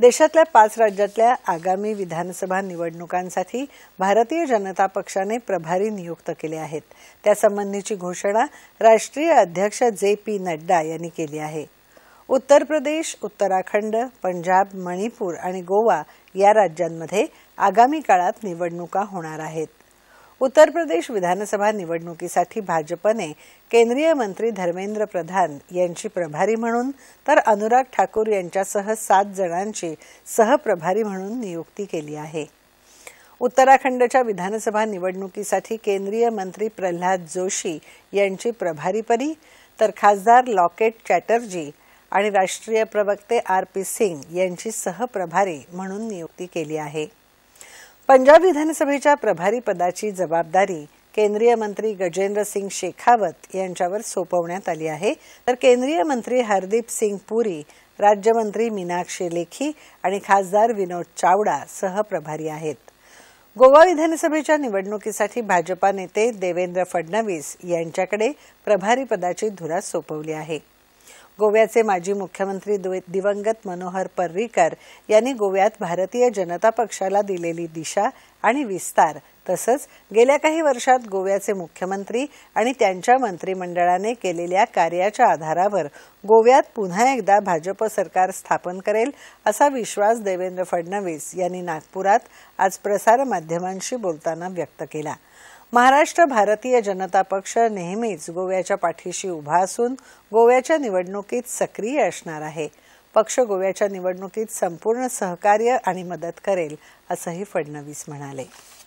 देशातल्या पाच राज्यातल्या आगामी विधानसभा निवडणुकांसाठी भारतीय जनता पक्षाने प्रभारी नियुक्त केले आहेत त्यासंबंधीची घोषणा राष्ट्रीय अध्यक्ष जे पी नड्डा यांनी केली आहे उत्तर प्रदेश उत्तराखंड पंजाब मणिपूर आणि गोवा या राज्यांमध्ये आगामी काळात निवडणुका होणार आहेत उत्तर प्रदेश विधानसभा निवडणुकीसाठी भाजपने केंद्रीय मंत्री धर्मेंद्र प्रधान यांची प्रभारी म्हणून तर अनुराग ठाकूर यांच्यासह सात जणांची सहप्रभारी म्हणून नियुक्ती केली आहे उत्तराखंडच्या विधानसभा निवडणुकीसाठी केंद्रीय मंत्री प्रल्हाद जोशी यांची प्रभारीपदी तर खासदार लॉकेट चॅटर्जी आणि राष्ट्रीय प्रवक्ते आर पी सिंग यांची सहप्रभारी म्हणून नियुक्ती केली आहे पंजाब विधानसभेच्या प्रभारी पदाची जबाबदारी केंद्रीय मंत्री गजेंद्र सिंग शेखावत यांच्यावर सोपवण्यात आली आहे तर केंद्रीय मंत्री हरदीप सिंग पुरी राज्यमंत्री मीनाक्षी लेखी आणि खासदार विनोद चावडा सह प्रभारी आहेत गोवा विधानसभेच्या निवडणुकीसाठी भाजपा नेते देवेंद्र फडणवीस यांच्याकडे प्रभारी पदाची धुरा सोपवली आहे गोव्याचे माजी मुख्यमंत्री दिवंगत मनोहर पर्रीकर यांनी गोव्यात भारतीय जनता पक्षाला दिलेली दिशा आणि विस्तार तसंच गेल्या काही वर्षात गोव्याचे मुख्यमंत्री आणि त्यांच्या मंत्रिमंडळाने केलेल्या कार्याच्या आधारावर गोव्यात पुन्हा एकदा भाजप सरकार स्थापन करेल असा विश्वास देवेंद्र फडणवीस यांनी नागपुरात आज प्रसारमाध्यमांशी बोलताना व्यक्त केला महाराष्ट्र भारतीय जनता पक्ष नेहमीच गोव्याच्या पाठीशी उभा असून गोव्याच्या निवडणुकीत सक्रिय असणार आहे पक्ष गोव्याच्या निवडणुकीत संपूर्ण सहकार्य आणि मदत करेल असंही फडणवीस म्हणाले